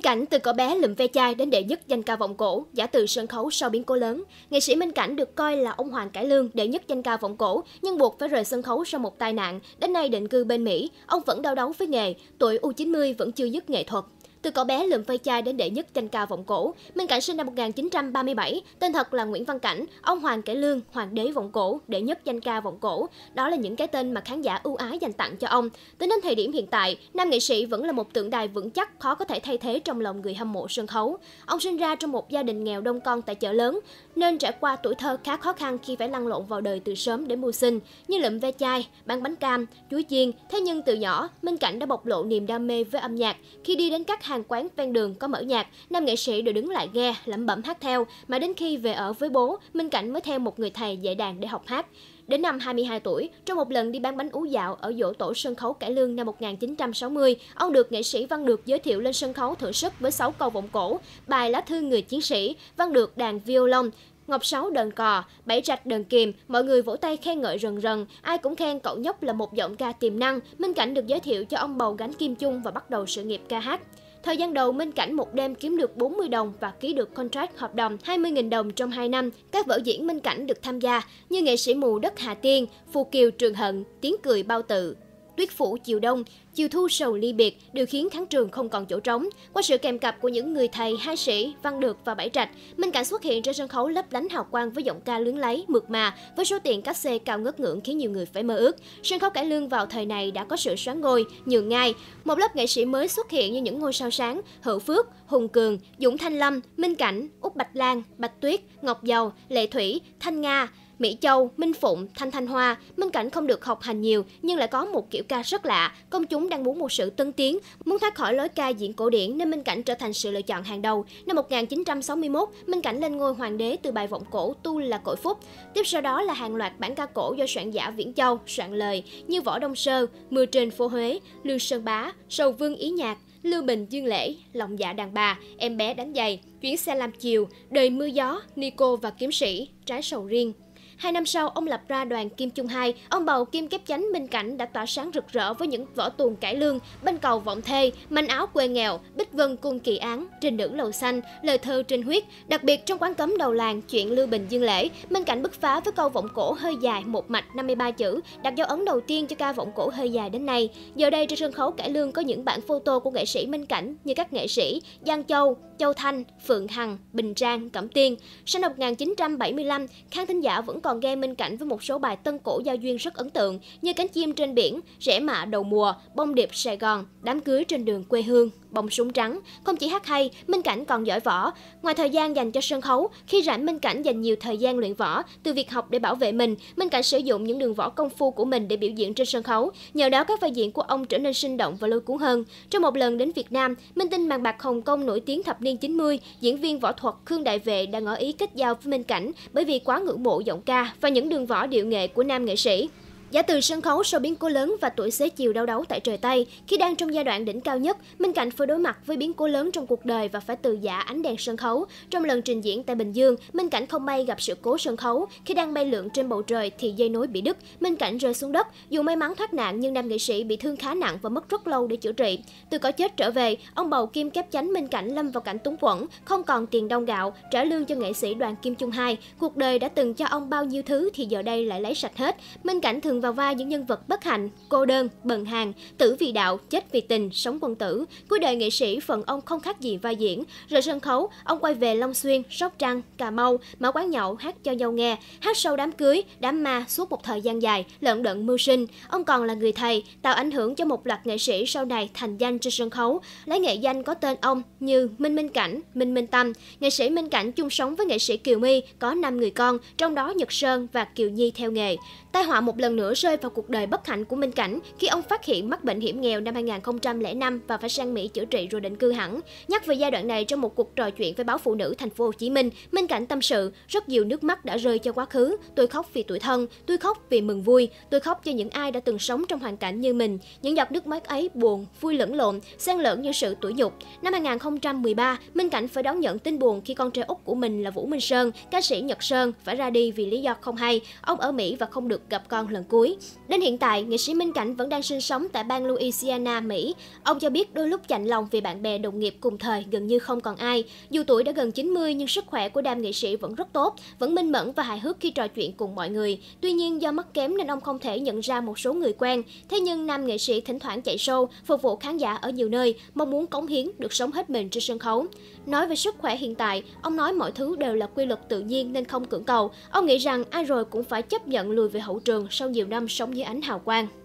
Minh Cảnh từ cậu bé lụm ve chai đến đệ nhất danh ca vọng cổ, giả từ sân khấu sau biến cố lớn. Nghệ sĩ Minh Cảnh được coi là ông Hoàng Cải Lương, đệ nhất danh ca vọng cổ, nhưng buộc phải rời sân khấu sau một tai nạn. Đến nay định cư bên Mỹ, ông vẫn đau đớn với nghề, tuổi U90 vẫn chưa dứt nghệ thuật. Từ cậu bé lượm phây chai đến đệ nhất danh ca vọng cổ, Minh Cảnh sinh năm 1937, tên thật là Nguyễn Văn Cảnh, ông Hoàng Cải Lương, hoàng đế vọng cổ, đệ nhất danh ca vọng cổ. Đó là những cái tên mà khán giả ưu ái dành tặng cho ông. Tính đến thời điểm hiện tại, nam nghệ sĩ vẫn là một tượng đài vững chắc khó có thể thay thế trong lòng người hâm mộ sân khấu. Ông sinh ra trong một gia đình nghèo đông con tại chợ lớn, nên trải qua tuổi thơ khá khó khăn khi phải lăn lộn vào đời từ sớm để mưu sinh, như lượm ve chai, bán bánh cam, chuối chiên. Thế nhưng từ nhỏ, Minh Cảnh đã bộc lộ niềm đam mê với âm nhạc khi đi đến các hàng quán ven đường có mở nhạc, nam nghệ sĩ đều đứng lại nghe, lẩm bẩm hát theo, mà đến khi về ở với bố, Minh Cảnh mới theo một người thầy dạy đàn để học hát. Đến năm 22 tuổi, trong một lần đi bán bánh ú dạo ở dỗ tổ sân khấu Cải Lương năm 1960, ông được nghệ sĩ Văn Được giới thiệu lên sân khấu thử sức với 6 câu vọng cổ, bài Lá thư người chiến sĩ, Văn Được đàn violon, Ngọc Sáu đờn cò, Bảy Trạch đờn kìm, mọi người vỗ tay khen ngợi rần rần, ai cũng khen cậu nhóc là một giọng ca tiềm năng, Minh Cảnh được giới thiệu cho ông bầu gánh Kim Chung và bắt đầu sự nghiệp ca hát. Thời gian đầu, Minh Cảnh một đêm kiếm được 40 đồng và ký được contract hợp đồng 20.000 đồng trong 2 năm. Các vở diễn Minh Cảnh được tham gia như nghệ sĩ mù Đất Hà Tiên, Phù Kiều Trường Hận, Tiếng Cười Bao Tự, Tuyết phủ chiều đông, chiều thu sầu ly biệt đều khiến khán trường không còn chỗ trống. Qua sự kèm cặp của những người thầy, hai sĩ, Văn Được và bãi Trạch, Minh Cảnh xuất hiện trên sân khấu lấp lánh hào quang với giọng ca luyến lấy, mượt mà, với số tiền cát xê cao ngất ngưỡng khiến nhiều người phải mơ ước. Sân khấu cải lương vào thời này đã có sự xoán ngôi, nhường ngai. Một lớp nghệ sĩ mới xuất hiện như những ngôi sao sáng, Hữu Phước, Hùng Cường, Dũng Thanh Lâm, Minh Cảnh, Úc Bạch Lan, Bạch Tuyết, Ngọc Dầu, Lệ Thủy, Thanh Nga, Mỹ Châu, Minh Phụng, Thanh Thanh Hoa. Minh Cảnh không được học hành nhiều nhưng lại có một kiểu ca rất lạ. Công chúng đang muốn một sự tân tiến, muốn thoát khỏi lối ca diễn cổ điển nên Minh Cảnh trở thành sự lựa chọn hàng đầu. Năm 1961, Minh Cảnh lên ngôi hoàng đế từ bài vọng cổ Tu là cội phúc. Tiếp sau đó là hàng loạt bản ca cổ do soạn giả Viễn Châu soạn lời như Võ Đông Sơ, Mưa trên phố Huế, Lương Sơn Bá, Sầu Vương Ý Nhạc, Lưu Bình Dương Lễ, Lòng dạ đàn bà, Em bé đánh giày, Chuyến xe làm chiều, Đời mưa gió, Nico và kiếm sĩ, Trái sầu riêng. Hai năm sau, ông lập ra đoàn Kim Chung hai ông bầu Kim Kép Chánh bên cạnh đã tỏa sáng rực rỡ với những vỏ tuồng cải lương, bên cầu vọng thê, manh áo quê nghèo, bích vân cung kỳ án, trình nữ lầu xanh, lời thơ trên huyết. Đặc biệt trong quán cấm đầu làng, chuyện Lưu Bình Dương Lễ, bên cạnh bứt phá với câu vọng cổ hơi dài một mạch 53 chữ, đặt dấu ấn đầu tiên cho ca vọng cổ hơi dài đến nay. Giờ đây trên sân khấu cải lương có những bản photo của nghệ sĩ Minh Cảnh như các nghệ sĩ Giang Châu, Châu Thanh, Phượng Hằng, Bình Trang, Cẩm Tiên. Sinh năm 1975, khán thính giả vẫn còn còn gây minh cảnh với một số bài tân cổ giao duyên rất ấn tượng như Cánh chim trên biển, Rẽ mạ đầu mùa, Bông điệp Sài Gòn, Đám cưới trên đường quê hương bông súng trắng. Không chỉ hát hay, Minh Cảnh còn giỏi võ. Ngoài thời gian dành cho sân khấu, khi rảnh Minh Cảnh dành nhiều thời gian luyện võ, từ việc học để bảo vệ mình, Minh Cảnh sử dụng những đường võ công phu của mình để biểu diễn trên sân khấu. Nhờ đó các vai diễn của ông trở nên sinh động và lôi cuốn hơn. Trong một lần đến Việt Nam, Minh Tinh màn bạc Hồng Kông nổi tiếng thập niên 90, diễn viên võ thuật Khương Đại Vệ đã ngỏ ý kết giao với Minh Cảnh bởi vì quá ngưỡng mộ giọng ca và những đường võ điệu nghệ của nam nghệ sĩ. Giả từ sân khấu sau biến cố lớn và tuổi xế chiều đau đấu tại trời Tây, khi đang trong giai đoạn đỉnh cao nhất, Minh Cảnh phải đối mặt với biến cố lớn trong cuộc đời và phải từ giả ánh đèn sân khấu. Trong lần trình diễn tại Bình Dương, Minh Cảnh không may gặp sự cố sân khấu. Khi đang bay lượn trên bầu trời thì dây nối bị đứt, Minh Cảnh rơi xuống đất. Dù may mắn thoát nạn nhưng nam nghệ sĩ bị thương khá nặng và mất rất lâu để chữa trị. Từ cõi chết trở về, ông bầu Kim Kép Chánh Minh Cảnh lâm vào cảnh túng quẫn, không còn tiền đông gạo, trả lương cho nghệ sĩ Đoàn Kim Trung Hai. Cuộc đời đã từng cho ông bao nhiêu thứ thì giờ đây lại lấy sạch hết. Minh Cảnh thường vào vai những nhân vật bất hạnh, cô đơn, bần hàng, tử vì đạo, chết vì tình, sống quân tử. Cuối đời nghệ sĩ, phần ông không khác gì vai diễn. rồi sân khấu, ông quay về Long Xuyên, Sóc Trăng, Cà Mau, mở quán nhậu hát cho nhau nghe, hát sâu đám cưới, đám ma suốt một thời gian dài, lợn đận mưu sinh. Ông còn là người thầy, tạo ảnh hưởng cho một loạt nghệ sĩ sau này thành danh trên sân khấu. Lấy nghệ danh có tên ông như Minh Minh Cảnh, Minh Minh Tâm. Nghệ sĩ Minh Cảnh chung sống với nghệ sĩ Kiều My có 5 người con, trong đó Nhật Sơn và Kiều Nhi theo nghề. Tai họa một lần nữa rơi vào cuộc đời bất hạnh của Minh Cảnh khi ông phát hiện mắc bệnh hiểm nghèo năm 2005 và phải sang Mỹ chữa trị rồi định cư hẳn. Nhắc về giai đoạn này trong một cuộc trò chuyện với báo phụ nữ thành phố Hồ Chí Minh, Minh Cảnh tâm sự, rất nhiều nước mắt đã rơi cho quá khứ, tôi khóc vì tuổi thân, tôi khóc vì mừng vui, tôi khóc cho những ai đã từng sống trong hoàn cảnh như mình. Những giọt nước mắt ấy buồn, vui lẫn lộn, xen lẫn như sự tủi nhục. Năm 2013, Minh Cảnh phải đón nhận tin buồn khi con trai út của mình là Vũ Minh Sơn, ca sĩ Nhật Sơn phải ra đi vì lý do không hay. Ông ở Mỹ và không được gặp con lần cuối cuối. Đến hiện tại, nghệ sĩ Minh Cảnh vẫn đang sinh sống tại bang Louisiana, Mỹ. Ông cho biết đôi lúc chạnh lòng vì bạn bè đồng nghiệp cùng thời gần như không còn ai. Dù tuổi đã gần 90 nhưng sức khỏe của đam nghệ sĩ vẫn rất tốt, vẫn minh mẫn và hài hước khi trò chuyện cùng mọi người. Tuy nhiên do mắt kém nên ông không thể nhận ra một số người quen. Thế nhưng nam nghệ sĩ thỉnh thoảng chạy show, phục vụ khán giả ở nhiều nơi, mong muốn cống hiến được sống hết mình trên sân khấu. Nói về sức khỏe hiện tại, ông nói mọi thứ đều là quy luật tự nhiên nên không cưỡng cầu. Ông nghĩ rằng ai rồi cũng phải chấp nhận lùi về hậu trường sau nhiều năm sống dưới ánh hào quang.